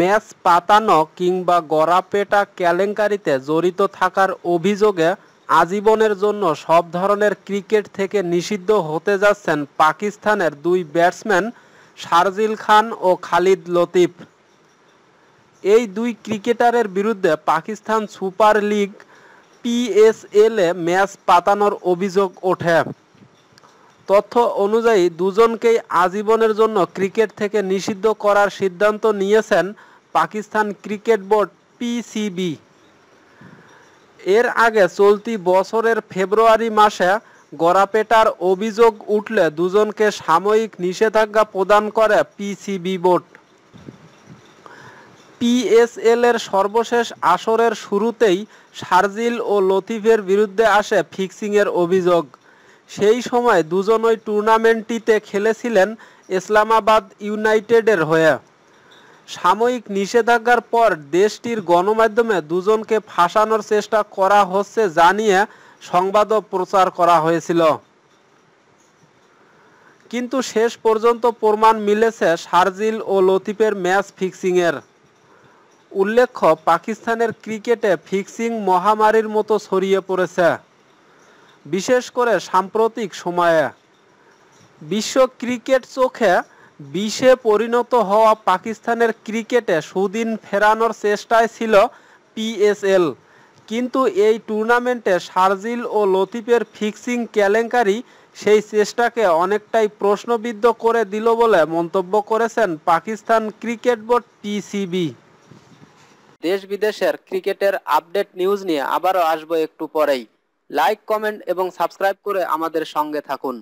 match পাতানো কিংবা গড়াপেটা কেলেঙ্কারিতে জড়িত থাকার অভিযোগে আজীবনের জন্য সব ধরনের ক্রিকেট থেকে নিষিদ্ধ হতে যাচ্ছেন পাকিস্তানের দুই ব্যাটসম্যান শারজিল খান ও খালিদ লতিফ এই দুই ক্রিকেটারের বিরুদ্ধে পাকিস্তান সুপার লিগ পিএসএলে ম্যাচ পাতানোর অভিযোগ ওঠে তথ্য অনুযায়ী দুজনকেই আজীবনের জন্য ক্রিকেট থেকে নিষিদ্ধ করার সিদ্ধান্ত নিয়েছেন পাকিস্তান ক্রিকেট বোর্ড পিসিবি এর আগে চলতি বছরের ফেব্রুয়ারি মাসে গড়াপেটার অভিযোগ উঠলে দুজনকে সাময়িক নিষেধাজ্ঞা প্রদান করে পিসিবি বোর্ড পিএসএল এর সর্বশেষ আসরের শুরুতেই শারজিল ও লতিফের বিরুদ্ধে আসে ফিক্সিংয়ের অভিযোগ সেই সময় দুজনই টুর্নামেন্টটিতে খেলেছিলেন ইসলামাবাদ ইউনাইটেডের হয়ে সাময়িক নিষেধাজ্ঞার পর দেশটির গণমাধ্যমে দুজনকে ফাঁসানোর চেষ্টা করা হচ্ছে জানিয়ে সংবাদও প্রচার করা হয়েছিল কিন্তু শেষ পর্যন্ত প্রমাণ মিলেছে শারজিল ও লতিফের ম্যাচ ফিক্সিংয়ের উল্লেখ্য পাকিস্তানের ক্রিকেটে ফিক্সিং মহামারীর মতো ছড়িয়ে পড়েছে বিশেষ করে সাম্প্রতিক সময়ে বিশ্ব ক্রিকেট চোখে বিষে পরিণত হওয়া পাকিস্তানের ক্রিকেটে সুদিন ফেরানোর চেষ্টায় ছিল পিএসএল কিন্তু এই টুর্নামেন্টে শারজিল ও লতিফের ফিক্সিং কেলেঙ্কারি সেই চেষ্টাকে অনেকটাই প্রশ্নবিদ্ধ করে দিল বলে মন্তব্য করেছেন পাকিস্তান ক্রিকেট বোর্ড পিসিবি দেশ বিদেশের ক্রিকেটের আপডেট নিউজ নিয়ে আবারও আসবো একটু পরেই লাইক কমেন্ট এবং সাবস্ক্রাইব করে আমাদের সঙ্গে থাকুন